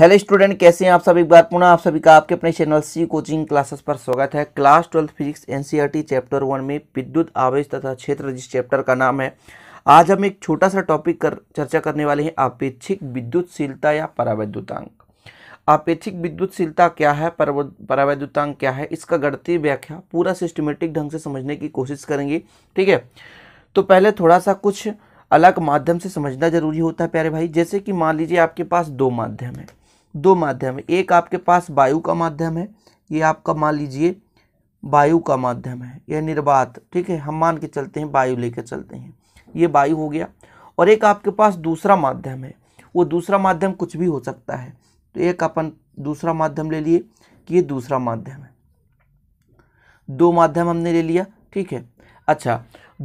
hello student कैसे हैं आप सभी एक बार पुनः आप सभी का आपके अपने चैनल सी कोचिंग क्लासेस पर स्वागत है class twelfth physics NCERT chapter one में विद्युत आवेश तथा क्षेत्र जिस चैप्टर का नाम है आज हम एक छोटा सा टॉपिक कर चर्चा करने वाले हैं आपेक्षिक विद्युतशीलता या परावैद्युतांक आपेक्षिक विद्युतशीलता क्या है परावैद्युतांक क्या है इसका गणतीय व्याख्या पूरा सिस्टमेटिक ढंग से समझने की कोशिश करेंगे ठीक है तो पहले थोड़ा सा कुछ अलग माध्यम से समझना जरूरी होता है प्यारे भाई जैसे कि मान लीजिए आपके पास दो माध्यम है दो माध्यम है एक आपके पास वायु का माध्यम है ये आपका मान लीजिए वायु का माध्यम है यह निर्वात ठीक है हम मान के चलते हैं वायु लेकर चलते हैं ये वायु हो गया और एक आपके पास दूसरा माध्यम है वो दूसरा माध्यम कुछ भी हो सकता है तो एक अपन दूसरा माध्यम ले लिए कि ये दूसरा माध्यम है दो माध्यम हमने ले लिया ठीक है अच्छा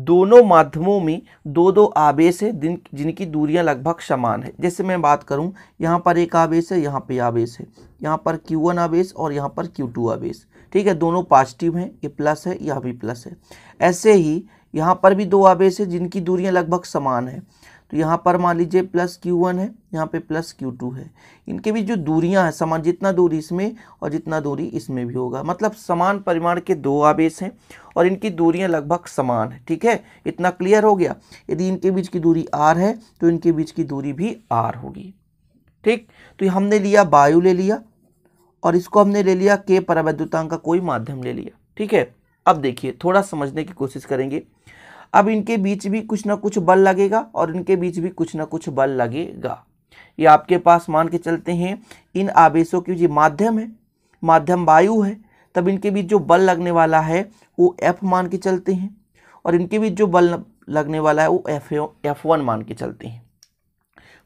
दोनों माध्यमों में दो दो आवेश है जिन जिनकी दूरियां लगभग समान है जैसे मैं बात करूं यहाँ पर एक आवेश है यहाँ पे आवेश है यहाँ पर Q1 आवेश और यहाँ पर Q2 आवेश ठीक है दोनों पॉजिटिव हैं ये प्लस है यह भी प्लस है ऐसे ही यहाँ पर भी दो आवेश है जिनकी दूरियाँ लगभग समान है तो यहाँ पर मान लीजिए प्लस क्यू वन है यहाँ पे प्लस क्यू टू है इनके बीच जो दूरियाँ हैं समान जितना दूरी इसमें और जितना दूरी इसमें भी होगा मतलब समान परिमाण के दो आवेश हैं और इनकी दूरियाँ लगभग समान है ठीक है इतना क्लियर हो गया यदि इनके बीच की दूरी आर है तो इनके बीच की दूरी भी आर होगी ठीक तो हमने लिया वायु ले लिया और इसको हमने ले लिया के परावैद्युतांक का कोई माध्यम ले लिया ठीक है अब देखिए थोड़ा समझने की कोशिश करेंगे अब इनके बीच भी कुछ ना कुछ बल लगेगा और इनके बीच भी कुछ ना कुछ बल लगेगा ये आपके पास मान के चलते हैं इन आवेशों की जो माध्यम है माध्यम वायु है तब इनके बीच जो बल लगने वाला है वो एफ मान के चलते हैं और इनके बीच जो बल लगने वाला है वो एफ एफ वन मान के चलते हैं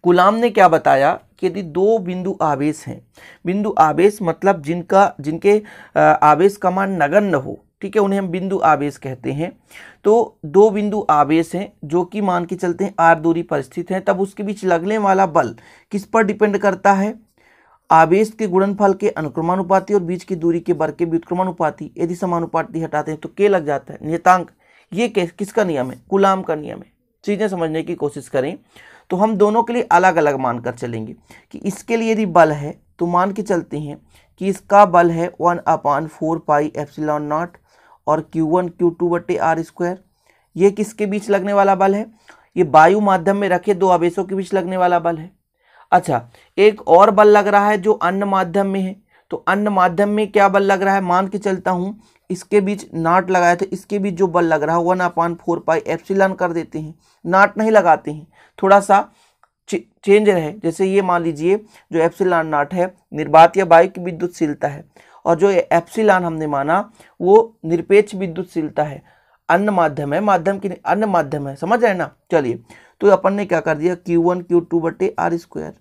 गुलाम ने क्या बताया कि यदि दो बिंदु आवेश हैं बिंदु आवेश मतलब जिनका जिनके आवेश का मान नगण्य हो ठीक है उन्हें हम बिंदु आवेश कहते हैं तो दो बिंदु आवेश हैं जो कि मान के चलते हैं आर दूरी पर स्थित हैं तब उसके बीच लगने वाला बल किस पर डिपेंड करता है आवेश के गुणनफल के अनुक्रमानुपाती और बीच की दूरी के बर के व्युक्रमानुपाति यदि समानुपाति हटाते हैं तो के लग जाता है नियतांक ये किसका नियम है गुलाम का नियम है चीज़ें समझने की कोशिश करें तो हम दोनों के लिए अलग अलग मानकर चलेंगे कि इसके लिए यदि बल है तो मान के चलते हैं कि इसका बल है one upon four pi epsilon naught और Q1 Q2 क्यू टू बटे आर स्क्वायर ये किसके बीच लगने वाला बल है ये वायु माध्यम में रखे दो आवेशों के बीच लगने वाला बल है अच्छा एक और बल लग रहा है जो अन्य माध्यम में है तो अन्य माध्यम में क्या बल लग रहा है मान के चलता हूँ इसके बीच नाट लगाया था इसके बीच जो बल लग रहा है वन अपान फोर पाई लन कर देते हैं नाट नहीं लगाते हैं थोड़ा सा चे, चेंज रहे जैसे ये मान लीजिए जो एप्सिलन नाट है निर्बात या वायु की विद्युतशीलता है और जो एप्सिलान हमने माना वो निरपेक्ष विद्युतशीलता है अन्य माध्यम है माध्यम की अन्य माध्यम है समझ रहे ना चलिए तो अपन ने क्या कर दिया क्यू वन क्यू टू बटे आर स्क्वायर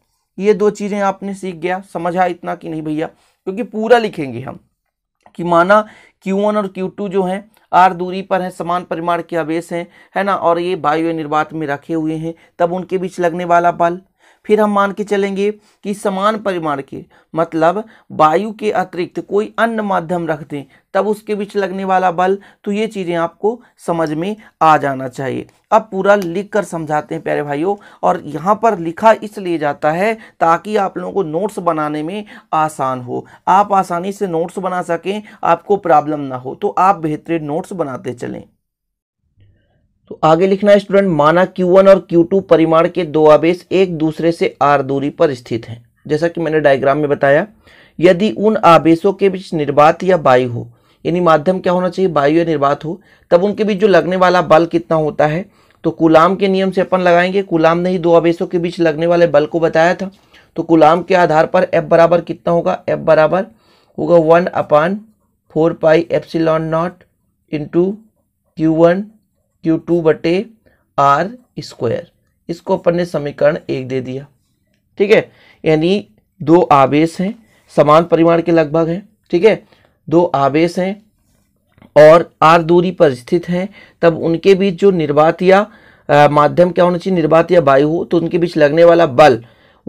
ये दो चीज़ें आपने सीख गया समझा इतना कि नहीं भैया क्योंकि पूरा लिखेंगे हम कि माना Q1 और Q2 जो हैं आर दूरी पर हैं समान परिमाण के आवेश हैं है ना और ये वायु निर्वात में रखे हुए हैं तब उनके बीच लगने वाला बल फिर हम मान के चलेंगे कि समान परिमाण के मतलब वायु के अतिरिक्त कोई अन्य माध्यम रख दें तब उसके बीच लगने वाला बल तो ये चीज़ें आपको समझ में आ जाना चाहिए अब पूरा लिख कर समझाते हैं प्यारे भाइयों और यहाँ पर लिखा इसलिए जाता है ताकि आप लोगों को नोट्स बनाने में आसान हो आप आसानी से नोट्स बना सकें आपको प्रॉब्लम ना हो तो आप बेहतरीन नोट्स बनाते चलें तो आगे लिखना है स्टूडेंट माना Q1 और Q2 परिमाण के दो आवेश एक दूसरे से r दूरी पर स्थित हैं जैसा कि मैंने डायग्राम में बताया यदि उन आवेशों के बीच निर्बात या वायु हो यानी माध्यम क्या होना चाहिए वायु या निर्बात हो तब उनके बीच जो लगने वाला बल कितना होता है तो कुलाम के नियम से अपन लगाएंगे कुलाम ने ही दो आवेशों के बीच लगने वाले बल को बताया था तो कुलाम के आधार पर एफ बराबर कितना होगा एफ बराबर होगा one upon four pi epsilon naught into Q one Q two बटे आर स्क्वायर इसको अपन ने समीकरण एक दे दिया ठीक है यानी दो आवेश हैं समान परिमाण के लगभग हैं ठीक है दो आवेश हैं और आर दूरी पर स्थित हैं तब उनके बीच जो निर्वात या माध्यम क्या होना चाहिए निर्वात या वायु हो तो उनके बीच लगने वाला बल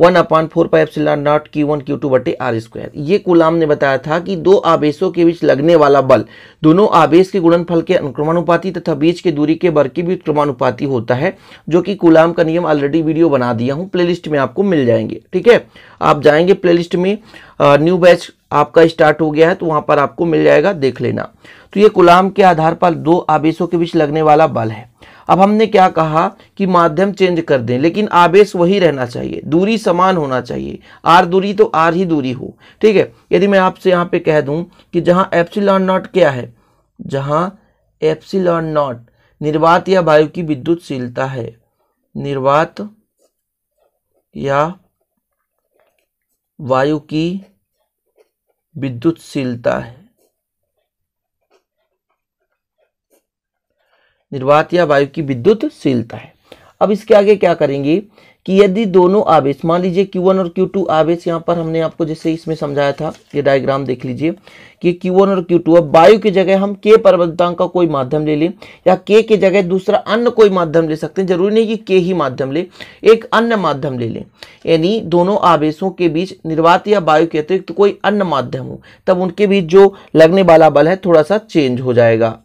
one upon four pi epsilon naught Q one Q two बटे आर स्क्वायर ये कुलाम ने बताया था कि दो आवेशों के बीच लगने वाला बल दोनों आवेश के गुणनफल के अनुक्रमानुपाति तथा बीच के दूरी के वर्ग के भी क्रमानुपाति होता है जो कि गुलाम का नियम ऑलरेडी वीडियो बना दिया हूँ प्ले में आपको मिल जाएंगे ठीक है आप जाएंगे प्ले में न्यू बैच आपका स्टार्ट हो गया है तो वहां पर आपको मिल जाएगा देख लेना तो ये गुलाम के आधार पर दो आवेशों के बीच लगने वाला बल है अब हमने क्या कहा कि माध्यम चेंज कर दें लेकिन आवेश वही रहना चाहिए दूरी समान होना चाहिए आर दूरी तो आर ही दूरी हो ठीक है यदि मैं आपसे यहाँ पे कह दूँ कि जहाँ एप्सिलॉन नॉट क्या है जहाँ एप्सिलॉन नॉट निर्वात या वायु की विद्युतशीलता है निर्वात या वायु की विद्युतशीलता है निर्वात या वायु की विद्युतशीलता है अब इसके आगे क्या करेंगे कि यदि दोनों आवेश मान लीजिए Q1 और Q2 आवेश यहाँ पर हमने आपको जैसे इसमें समझाया था ये डायग्राम देख लीजिए कि Q1 और Q2 अब वायु की जगह हम K पर्वतांक का कोई माध्यम ले लें या K की जगह दूसरा अन्य कोई माध्यम ले सकते हैं जरूरी नहीं कि K ही माध्यम ले एक अन्य माध्यम ले लें यानी दोनों आवेशों के बीच निर्वात या वायु के अतिरिक्त तो कोई अन्य माध्यम हो तब उनके बीच जो लगने वाला बल है थोड़ा सा चेंज हो जाएगा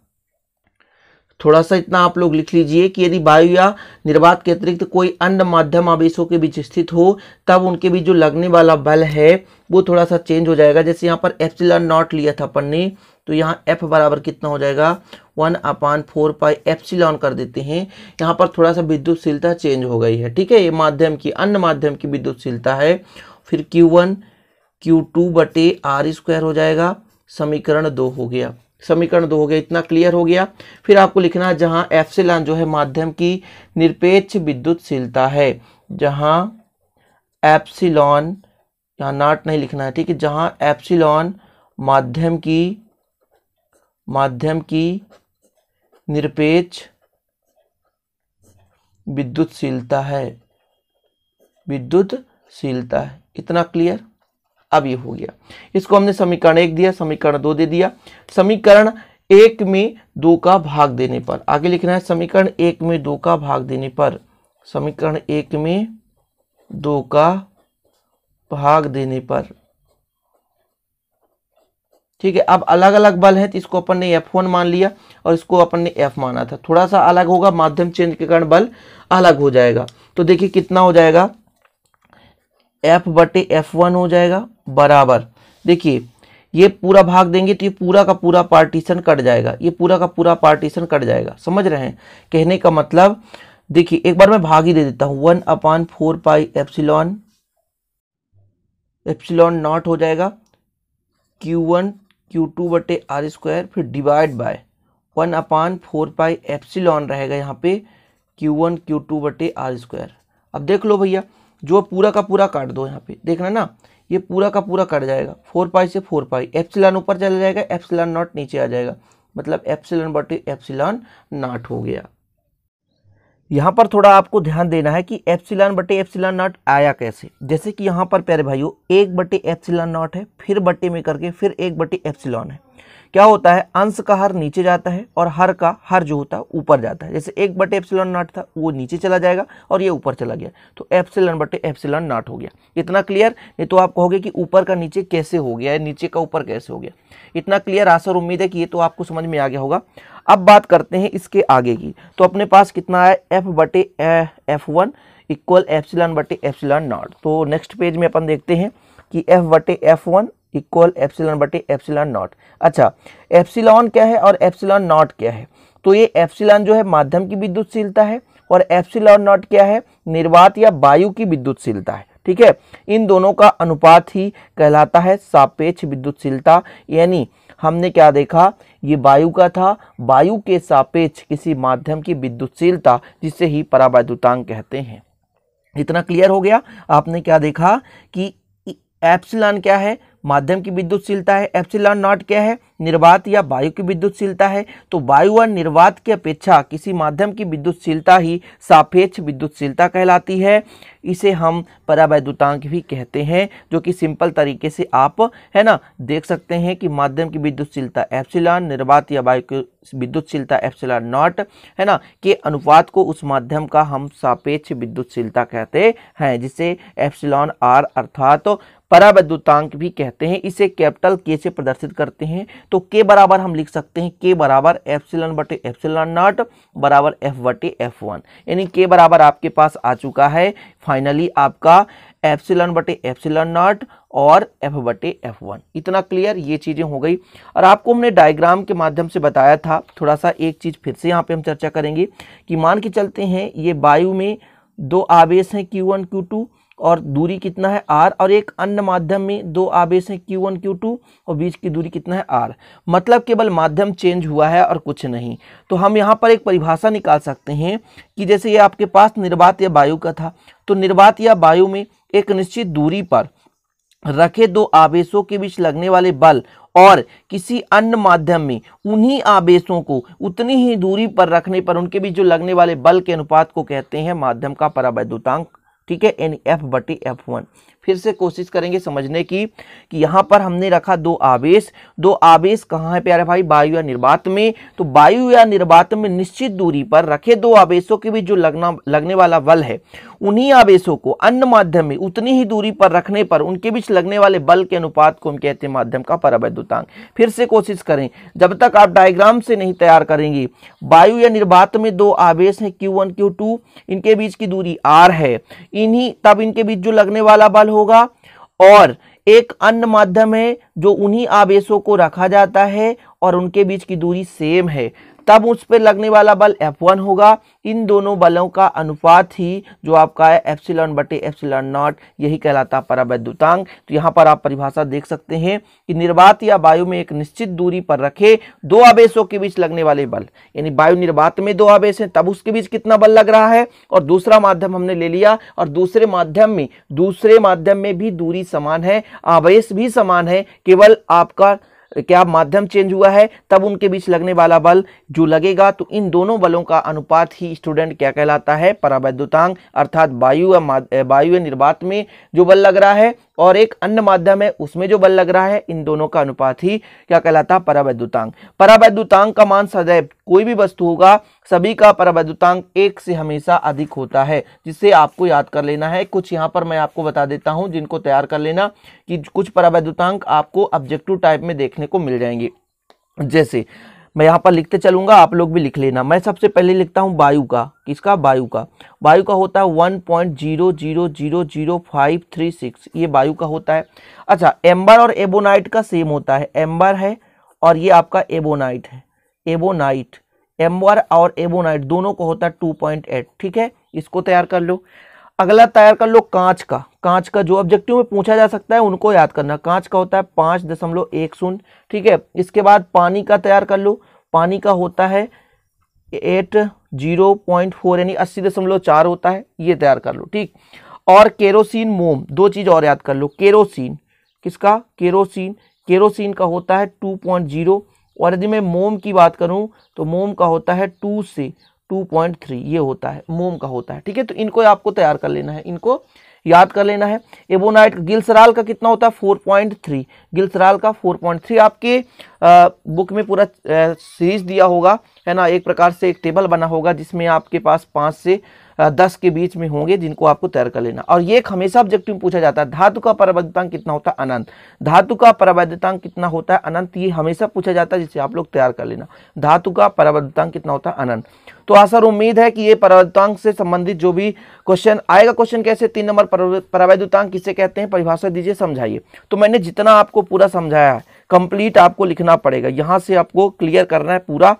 थोड़ा सा इतना आप लोग लिख लीजिए कि यदि वायु या निर्वात के अतिरिक्त कोई अन्य माध्यम आवेशों के बीच स्थित हो तब उनके बीच जो लगने वाला बल है वो थोड़ा सा चेंज हो जाएगा जैसे यहाँ पर एप्सिलॉन नॉट लिया था अपन ने तो यहाँ एफ बराबर कितना हो जाएगा one upon four pi epsilon कर देते हैं यहाँ पर थोड़ा सा विद्युतशीलता चेंज हो गई है ठीक है ये माध्यम की अन्य माध्यम की विद्युतशीलता है फिर क्यू वन क्यू टू बटे आर स्क्वायर हो जाएगा समीकरण दो हो गया समीकरण दो हो गया इतना क्लियर हो गया फिर आपको लिखना है जहाँ एफ्सिलान जो है माध्यम की निरपेक्ष विद्युतशीलता है जहां एप्सिलॉन यहां नाट नहीं लिखना है ठीक है जहां एप्सिलॉन माध्यम की माध्यम की निरपेक्ष विद्युतशीलता है विद्युतशीलता है इतना क्लियर अब ये हो गया इसको हमने समीकरण एक दिया समीकरण दो दे दिया समीकरण एक में दो का भाग देने पर आगे लिखना है समीकरण एक में दो का भाग देने पर समीकरण एक में दो का भाग देने पर ठीक है अब अलग अलग बल है तो इसको अपन ने एफ वन मान लिया और इसको अपन ने एफ माना था थोड़ा सा अलग होगा माध्यम चेंज के कारण बल अलग हो जाएगा तो देखिए कितना हो जाएगा एफ बटे एफ वन हो जाएगा बराबर देखिए ये पूरा भाग देंगे तो ये पूरा का पूरा पार्टीशन कट जाएगा ये पूरा का पूरा पार्टीशन कट जाएगा समझ रहे हैं कहने का मतलब देखिए एक बार मैं भाग ही दे देता हूँ one upon four pi epsilon epsilon nought हो जाएगा क्यू वन क्यू टू बटे आर स्क्वायर फिर divide by one upon four pi epsilon रहेगा यहाँ पे क्यू वन क्यू टू बटे आर स्क्वायर अब देख लो भैया जो पूरा का पूरा काट दो यहाँ पे देखना ना ये पूरा का पूरा कट जाएगा फोर पाई से फोर पाई एप्सिलॉन ऊपर चला जाएगा एप्सिलॉन नॉट नीचे आ जाएगा मतलब एप्सिलॉन बटे एप्सिलॉन नॉट हो गया यहाँ पर थोड़ा आपको ध्यान देना है कि एप्सिलॉन बटे एप्सिलॉन नॉट आया कैसे जैसे कि यहाँ पर प्यारे भाइयों एक बटे एप्सिलॉन नॉट है फिर बटे में करके फिर एक बटे एप्सिलॉन है क्या होता है अंश का हर नीचे जाता है और हर का हर जो होता है ऊपर जाता है जैसे एक बटे एप्सिलॉन नॉट था वो नीचे चला जाएगा और ये ऊपर चला गया तो एप्सिलॉन बटे एप्सिलॉन नॉट हो गया इतना क्लियर नहीं तो आप कहोगे कि ऊपर का नीचे कैसे हो गया नीचे का ऊपर कैसे हो गया इतना क्लियर आसर उम्मीद है कि ये तो आपको समझ में आ गया होगा अब बात करते हैं इसके आगे की तो अपने पास कितना है एफ बटे एफ वन इक्वल सिलान बटे सिलान नॉट तो नेक्स्ट पेज में अपन देखते हैं कि एफ बटे एफ वन इक्वल सिलान बटे सिलान नॉट अच्छा एप्सिलॉन क्या है और एप्सिलॉन नॉट क्या है तो ये सिलान जो है माध्यम की विद्युतशीलता है और सिलान नॉट क्या है निर्वात या वायु की विद्युतशीलता है ठीक है इन दोनों का अनुपात ही कहलाता है सापेक्ष विद्युतशीलता यानी हमने क्या देखा ये वायु का था वायु के सापेक्ष किसी माध्यम की विद्युतशीलता जिसे ही परावैद्युतांग कहते हैं इतना क्लियर हो गया आपने क्या देखा कि एप्सिलॉन क्या है माध्यम की विद्युतशीलता है एप्सिलॉन नॉट क्या है निर्वात या वायु की विद्युतशीलता है तो वायु और निर्वात की अपेक्षा किसी माध्यम की विद्युतशीलता ही सापेक्ष विद्युतशीलता कहलाती है इसे हम परावैद्युतांक भी कहते हैं जो कि सिंपल तरीके से आप है ना देख सकते हैं कि माध्यम की विद्युतशीलता एप्सिलॉन निर्वात या वायु की विद्युतशीलता एप्सिलॉन नॉट है ना के अनुपात को उस माध्यम का हम सापेक्ष विद्युतशीलता कहते हैं जिसे एप्सिलॉन आर अर्थात तो पराबद्युतांक भी कहते हैं इसे कैपिटल के से प्रदर्शित करते हैं तो के बराबर हम लिख सकते हैं के बराबर सिलन बटे सिलन नॉट बराबर एफ बटे एफ वन यानी के बराबर आपके पास आ चुका है फाइनली आपका सिलन बटे सिलन नॉट और एफ बटे एफ वन इतना क्लियर ये चीज़ें हो गई और आपको हमने डायग्राम के माध्यम से बताया था थोड़ा सा एक चीज़ फिर से यहाँ पे हम चर्चा करेंगे कि मान के चलते हैं ये वायु में दो आवेश हैं Q1 Q2 और दूरी कितना है आर और एक अन्य माध्यम में दो आवेश हैं क्यू वन क्यू टू और बीच की दूरी कितना है आर मतलब केवल माध्यम चेंज हुआ है और कुछ नहीं तो हम यहाँ पर एक परिभाषा निकाल सकते हैं कि जैसे ये आपके पास निर्वात या वायु का था तो निर्वात या वायु में एक निश्चित दूरी पर रखे दो आवेशों के बीच लगने वाले बल और किसी अन्य माध्यम में उन्हीं आवेशों को उतनी ही दूरी पर रखने पर उनके बीच जो लगने वाले बल के अनुपात को कहते हैं माध्यम का परावैद्युतांक ठीक है यानी एफ बटी एफ वन फिर से कोशिश करेंगे समझने की कि यहाँ पर हमने रखा दो आवेश दो आवेश कहाँ है प्यारे भाई वायु या निर्वात में तो वायु या निर्वात में निश्चित दूरी पर रखे दो आवेशों के बीच जो लगना लगने वाला बल है उन्हीं आवेशों को अन्य माध्यम में उतनी ही दूरी पर रखने पर उनके बीच लगने वाले बल के अनुपात को हम कहते हैं माध्यम का परवैद्युतांक फिर से कोशिश करें जब तक आप डायग्राम से नहीं तैयार करेंगे वायु या निर्वात में दो आवेश हैं क्यू वन इनके बीच की दूरी आर है इन्हीं तब इनके बीच जो लगने वाला बल होगा और एक अन्य माध्यम है जो उन्हीं आवेशों को रखा जाता है और उनके बीच की दूरी सेम है तब उस पर लगने वाला बल F1 होगा इन दोनों बलों का अनुपात ही जो आपका है एप्सिलॉन बटे एप्सिलॉन नॉट यही कहलाता परावैद्युतांग तो यहाँ पर आप परिभाषा देख सकते हैं कि निर्वात या वायु में एक निश्चित दूरी पर रखे दो आवेशों के बीच लगने वाले बल यानी वायु निर्वात में दो आवेश हैं तब उसके बीच कितना बल लग रहा है और दूसरा माध्यम हमने ले लिया और दूसरे माध्यम में दूसरे माध्यम में भी दूरी समान है आवेश भी समान है केवल आपका क्या माध्यम चेंज हुआ है तब उनके बीच लगने वाला बल जो लगेगा तो इन दोनों बलों का अनुपात ही स्टूडेंट क्या कहलाता है परावैद्युतांग अर्थात वायु वायु निर्वात में जो बल लग रहा है और एक अन्य माध्यम है उसमें जो बल लग रहा है इन दोनों का अनुपात ही क्या कहलाता है परावैद्युतांग परावैद्युतांग का मान सदैव कोई भी वस्तु होगा सभी का परावैद्युतांग एक से हमेशा अधिक होता है जिससे आपको याद कर लेना है कुछ यहाँ पर मैं आपको बता देता हूँ जिनको तैयार कर लेना कि कुछ परावैद्युतांक आपको ऑब्जेक्टिव टाइप में देखने को मिल जाएंगे जैसे मैं यहाँ पर लिखते चलूंगा आप लोग भी लिख लेना मैं सबसे पहले लिखता हूँ वायु का किसका वायु का वायु का होता है one point zero zero zero zero five three six ये वायु का होता है अच्छा एम्बर और एबोनाइट का सेम होता है एम्बर है और ये आपका एबोनाइट है एबोनाइट एम्बर और एबोनाइट दोनों को होता है टू पॉइंट एट ठीक है इसको तैयार कर लो अगला तैयार कर लो कांच का कांच का जो ऑब्जेक्टिव में पूछा जा सकता है उनको याद करना कांच का होता है पाँच दशमलव एक शून्य ठीक है इसके बाद पानी का तैयार कर लो पानी का होता है एट जीरो पॉइंट फोर यानी अस्सी दशमलव चार होता है ये तैयार कर लो ठीक और केरोसिन मोम दो चीज़ और याद कर लो केरोसिन किसका केरोसिन केरोसिन का होता है टू पॉइंट जीरो और यदि मैं मोम की बात करूं तो मोम का होता है टू से 2.3 ये होता है मोम का होता है ठीक है तो इनको आपको तैयार कर लेना है इनको याद कर लेना है एबोनाइट गिल्सराल का कितना होता है 4.3 गिल्सराल का 4.3 आपके आ, बुक में पूरा सीरीज दिया होगा है ना एक प्रकार से एक टेबल बना होगा जिसमें आपके पास पाँच से दस के बीच में होंगे जिनको आपको तैयार कर लेना और ये हमेशा ऑब्जेक्टिव में पूछा जाता है धातु का परवैधतांक कितना होता है अनंत धातु का परवैधतांक कितना होता है अनंत ये हमेशा पूछा जाता है जिसे आप लोग तैयार कर लेना धातु का परवैधतांक कितना होता है अनंत तो आसर उम्मीद है कि ये परवैधतांक से संबंधित जो भी क्वेश्चन आएगा क्वेश्चन कैसे तीन नंबर परवैधतांक किसे कहते हैं परिभाषा दीजिए समझाइए तो मैंने जितना आपको पूरा समझाया है कंप्लीट आपको लिखना पड़ेगा यहाँ से आपको क्लियर करना है पूरा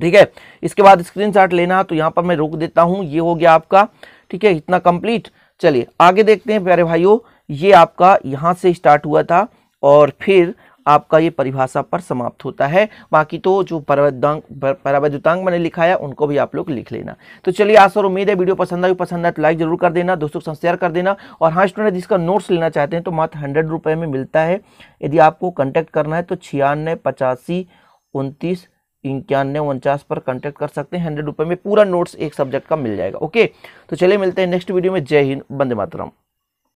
ठीक है इसके बाद स्क्रीनशॉट लेना तो यहाँ पर मैं रोक देता हूँ ये हो गया आपका ठीक है इतना कंप्लीट चलिए आगे देखते हैं प्यारे भाइयों ये आपका यहाँ से स्टार्ट हुआ था और फिर आपका ये परिभाषा पर समाप्त होता है बाकी तो जो परवदांक पर्वतांग मैंने लिखा है उनको भी आप लोग लिख लेना तो चलिए आशा और उम्मीद है वीडियो पसंद आई पसंद आए तो लाइक जरूर कर देना दोस्तों के साथ शेयर कर देना और हाँ स्टूडेंट जिसका नोट्स लेना चाहते हैं तो मात्र हंड्रेड रुपये में मिलता है यदि आपको कॉन्टैक्ट करना है तो छियानवे पचासी उनतीस इक्यानवे उनचास पर कॉन्टैक्ट कर सकते हैं हंड्रेड रुपये में पूरा नोट्स एक सब्जेक्ट का मिल जाएगा ओके तो चलिए मिलते हैं नेक्स्ट वीडियो में जय हिंद बंदे मातरम